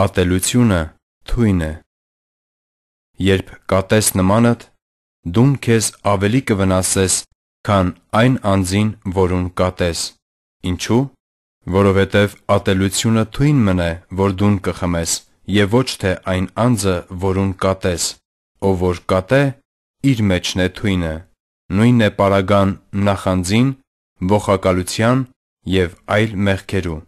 Ատելությունը թույն է։ Երբ կատես նմանդ, դուն քեզ ավելի կվնասես, քան այն անձին, որուն կատես։ Ինչու՞։ Որովհետև ատելությունը թույն մնե, որ դուն կխմես, եւ ոչ թե այն անձը, որուն կատես։ Ով որ կատե, իր մեջն է թույնը։ Նույնն է պարագան նախանձին, ողակալության եւ այլ մեղքերու։